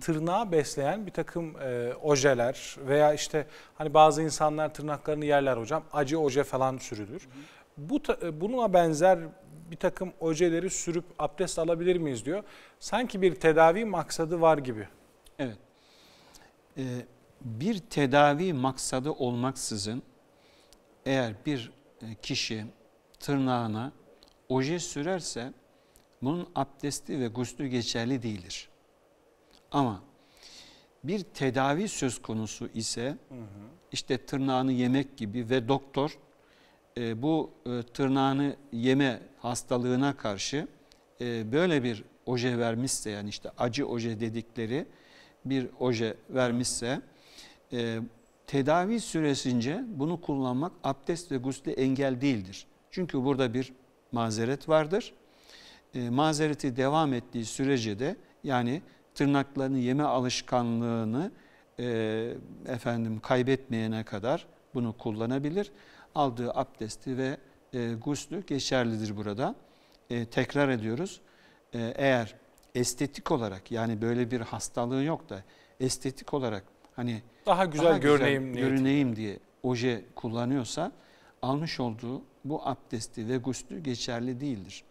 tırnağı besleyen bir takım e, ojeler veya işte hani bazı insanlar tırnaklarını yerler hocam acı oje falan sürülür. Hı hı. Bu e, bununla benzer bir takım ojeleri sürüp abdest alabilir miyiz diyor. Sanki bir tedavi maksadı var gibi. Evet. Ee, bir tedavi maksadı olmaksızın eğer bir e, kişi tırnağına oje sürerse bunun abdesti ve guslü geçerli değildir. Ama bir tedavi söz konusu ise işte tırnağını yemek gibi ve doktor e, bu e, tırnağını yeme hastalığına karşı e, böyle bir oje vermişse yani işte acı oje dedikleri bir oje vermişse tedavi süresince bunu kullanmak abdest ve gusle engel değildir. Çünkü burada bir mazeret vardır. E, mazereti devam ettiği sürece de yani tırnaklarını yeme alışkanlığını e, efendim kaybetmeyene kadar bunu kullanabilir. Aldığı abdesti ve e, guslü geçerlidir burada. E, tekrar ediyoruz. E, eğer estetik olarak yani böyle bir hastalığı yok da estetik olarak hani daha güzel, daha görüneyim, güzel görüneyim diye oje kullanıyorsa almış olduğu bu abdesti ve guslü geçerli değildir.